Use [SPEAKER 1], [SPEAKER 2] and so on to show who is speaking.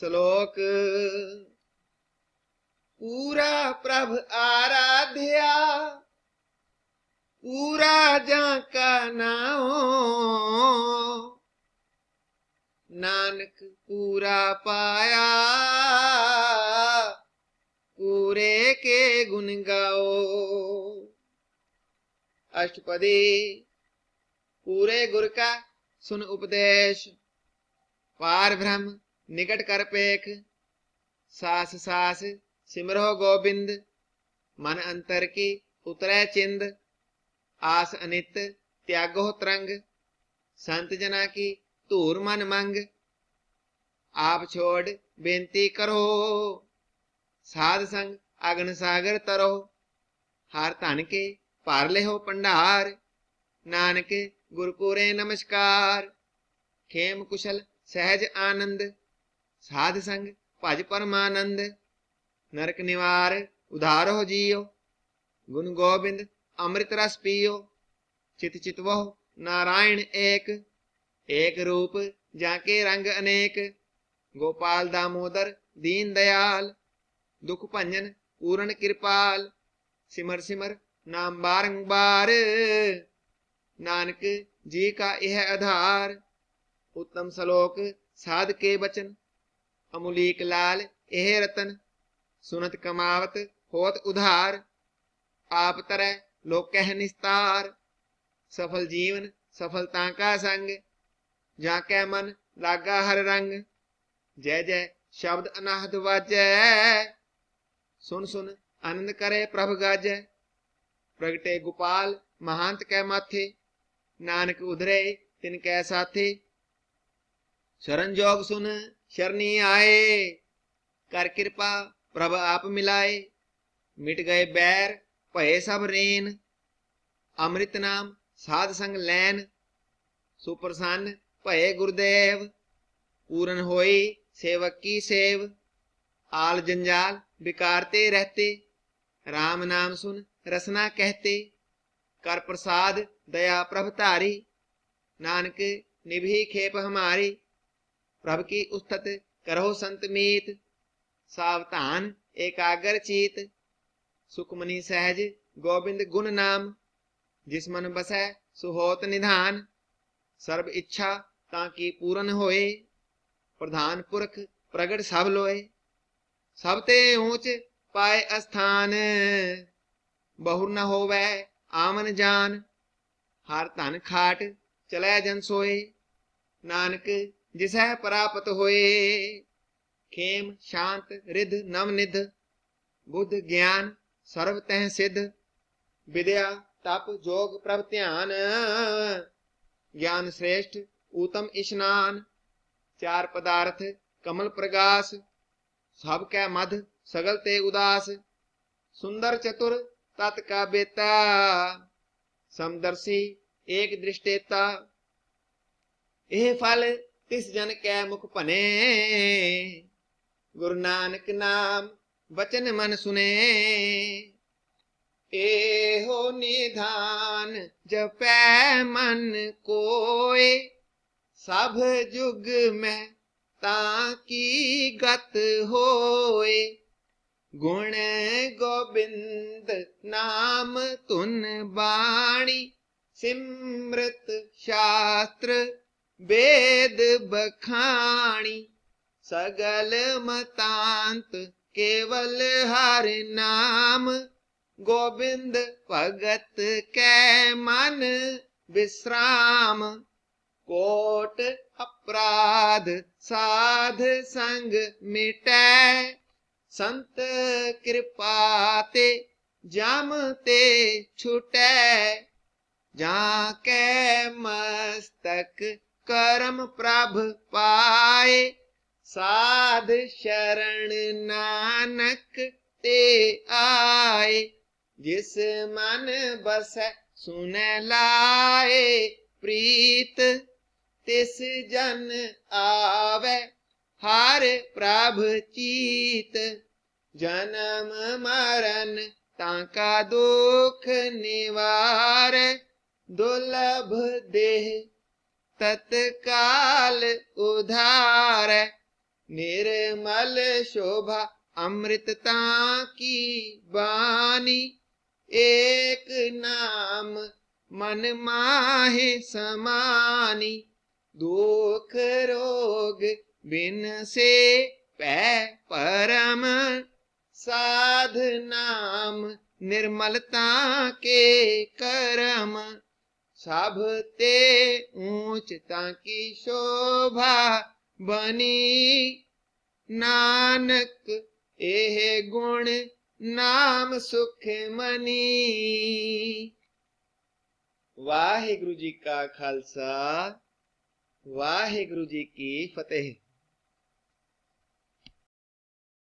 [SPEAKER 1] ਸ਼ਲੋਕ ਪੂਰਾ ਪ੍ਰਭ ਆਰਾਧਿਆ ਪੂਰਾ ਜਾਂ ਕਾ ਨਾਉ ਨਾਨਕ ਪੂਰਾ ਪਾਇਆ ਪੂਰੇ ਕੇ ਗੁਣ ਗਾਓ ਅਸ਼ਟਪਦੀ ਪੂਰੇ ਗੁਰ ਕਾ ਸੁਨ ਉਪਦੇਸ਼ ਪਾਰ ਬ੍ਰਹਮ ਨਿਕਟ ਕਰ ਪੇਖ ਸਾਸ ਸਾਸ ਸਿਮਰੋ ਗੋਬਿੰਦ ਮਨ ਅੰਤਰ ਕੀ ਉਤਰੈ ਚਿੰਦ ਆਸ ਅਨਿਤ ਤਿਆਗੋ ਤਰੰਗ ਸੰਤ ਜਨਾ ਕੀ ਧੂਰ ਮਨ ਮੰਗ ਆਪ ਛੋੜ ਬੇਨਤੀ ਕਰੋ ਸਾਧ ਸੰਗ ਅਗਨ ਸਾਗਰ ਤਰੋ ਹਰ ਧਨ ਕੇ ਭਰ ਲਿਓ ਭੰਡਾਰ ਨਾਨਕ ਗੁਰ ਕੋਰੇ ਨਮਸਕਾਰ ਖੇਮ ਕੁਸ਼ਲ ਸਹਿਜ ਆਨੰਦ ਸਾਧ ਸੰਗ ਭਜ ਪਰਮਾਨੰਦ ਨਰਕ ਨਿਵਾਰ ਉਧਾਰ ਹੋ ਜੀਓ ਗੁਣ ਗੋਬਿੰਦ ਅੰਮ੍ਰਿਤ ਰਸ ਪੀਓ ਚਿਤ ਚਿਤਵਹੁ ਨਾਰਾਇਣ ਏਕ ਏਕ ਰੂਪ ਜਾਂ ਕੇ ਰੰਗ ਅਨੇਕ ਗੋਪਾਲ ਦਾਮੋਦਰ ਦੀਨ ਦਿਆਲ ਦੁਖ ਭੰਜਨ ਪੂਰਨ ਕਿਰਪਾਲ ਸਿਮਰ ਸਿਮਰ ਨਾਮ ਬਾਰੰਬਾਰ ਨਾਨਕ ਜੀ ਕਾ ਇਹ ਆਧਾਰ ਉਤਮ ਸ਼ਲੋਕ ਸਾਧ ਕੇ ਬਚਨ ਅਮੂਲੀਕ ਲਾਲ ਇਹ ਰਤਨ ਸੁਨਤ ਕਮਾਵਤ ਹੋਤ ਉਧਾਰ ਆਪ ਤਰੈ ਲੋਕ ਕਹਿ ਨਿਸਤਾਰ ਸਫਲ ਜੀਵਨ ਸਫਲਤਾ ਕਾ ਸੰਗ ਜਾਂ ਕੈ ਮਨ ਲਾਗਾ ਹਰ ਰੰਗ ਜੈ ਜੈ ਸ਼ਬਦ ਅਨਾਹਦ ਵਾਜੈ ਸੁਨ ਸੁਨ ਆਨੰਦ ਕਰੇ ਪ੍ਰਭ ਗਾਜੈ ਪ੍ਰਗਟੇ ਗੋਪਾਲ ਮਹਾਂਤ ਕੈ ਮਾਥੇ ਨਾਨਕ ਉਧਰੇ ਤਿਨ ਕੈ ਸਾਥੇ ਸ਼ਰਨ ਜੋਗ ਸੁਨ ਸ਼ਰਨੀ ਆਏ ਕਰ ਕਿਰਪਾ ਪ੍ਰਭ ਆਪ ਮਿਲਾਏ ਮਿਟ ਗਏ ਬੈਰ ਭਏ ਸਭ ਰੇਨ ਅੰਮ੍ਰਿਤ ਨਾਮ ਸਾਧ ਸੰਗ ਲੈਨ ਸੁਪਰਸੰਨ ਭਏ ਗੁਰਦੇਵ ਪੂਰਨ ਹੋਈ ਸੇਵਕ ਕੀ ਸੇਵ ਆਲ ਜੰਜਾਲ ਵਿਕਾਰਤੇ ਰਹਤੇ RAM ਨਾਮ ਸੁਨ ਰਸਨਾ ਕਹਤੇ ਕਰ ਪ੍ਰਸਾਦ ਦਇਆ ਪ੍ਰਭ ਧਾਰੀ ਨਾਨਕ ਨਿਭੀ ਖੇਪ ਹਮਾਰੀ प्रभ की उत्थत करहो संत मीत सावधान एकाग्र चीत सुखमनी सहज गोविंद गुण नाम जिस मन बसै सुहोत निधान ਸਰਬ ਇੱਛਾ ਤਾਂ ਕਿ ਪੂਰਨ ਹੋਏ ਪ੍ਰਧਾਨ ਪੁਰਖ ਪ੍ਰਗਟ ਸਭ ਲੋਏ ਸਭ ਤੇ ਊਚ ਪਾਏ ਅਸਥਾਨ ਬਹੁਰ ਨ ਹੋਵੇ ਆਮਨ ਜਾਨ ਹਰ ਧਨ ਖਾਟ ਚਲੇ ਜਨ ਸੋਏ ਨਾਨਕ ਜਿਸਹਿ ਪ੍ਰਾਪਤ ਹੋਏ ਖੇਮ ਸ਼ਾਂਤ ਰਿਧ ਨਵ ਨਿਧ ਬੁੱਧ ਗਿਆਨ ਸਰਵ ਤਹਿ ਸਿਧ ਵਿਦਿਆ ਤਪ ਜੋਗ ਪ੍ਰਭ ਧਿਆਨ ਗਿਆਨ ਸ੍ਰੇਸ਼ਟ ਊਤਮ ਇਸ਼ਨਾਨ ਚਾਰ ਪਦਾਰਥ ਕਮਲ ਪ੍ਰਗਾਸ ਸਭ ਕੈ ਮਧ ਸਗਲ ਤੇ ਉਦਾਸ ਸੁੰਦਰ ਚਤੁਰ ਤਤ ਕਾ ਬੇਤਾ ਸਮਦਰਸੀ ਏਕ ਦ੍ਰਿਸ਼ਟੇਤਾ ਇਹ ਫਲ ਤਿਸ ਜਨ ਕੈ ਮੁਖ ਭਨੇ ਗੁਰੂ ਨਾਨਕ ਨਾਮ ਬਚਨ ਮਨ ਸੁਨੇ ਇਹੋ ਨਿਧਾਨ ਜਪੈ ਮਨ ਕੋਏ ਸਭ ਜੁਗ ਮੈਂ ਤਾਂ ਕੀ ਗਤ ਹੋਏ ਗੁਣ ਗੋਬਿੰਦ ਨਾਮ ਤੁਨ ਬਾਣੀ ਸਿਮਰਤ ਸ਼ਾਸਤਰ वेद खाणि सगल मतांत केवल नाम गोविन्द भगत के मन विश्राम कोट अपराध साध संग मिटे संत कृपाते जमते छुट जाके मस्तक ਕਰਮ ਪ੍ਰਭ ਪਾਏ ਸਾਧ ਸ਼ਰਣ ਨਾਨਕ ਤੇ ਆਏ ਜਿਸ ਮਨ ਬਸੈ ਸੁਨੈ ਲਾਏ ਪ੍ਰੀਤ ਤਿਸ ਜਨ ਆਵੇ ਹਰ ਪ੍ਰਭ ਚੀਤ ਜਨਮ ਮਰਨ ਤਾਂ ਕਾ ਦੁਖ ਨਿਵਾਰੇ ਦੁਲਭ ਦੇਹ तत्काल उधार निर्मल शोभा अमृतता की बानी एक नाम मन माहे समानी दुख रोग बिन से पै परम साध नाम निर्मलता के कर्म ਸਭ ਤੇ ਊਚ ਤਾਂ ਕੀ ਸ਼ੋਭਾ ਬਣੀ ਨਾਨਕ ਇਹ ਗੁਣ ਨਾਮ ਸੁਖ ਮਨੀ ਵਾਹਿਗੁਰੂ ਜੀ ਕਾ ਖਾਲਸਾ ਵਾਹਿਗੁਰੂ ਜੀ ਕੀ ਫਤਿਹ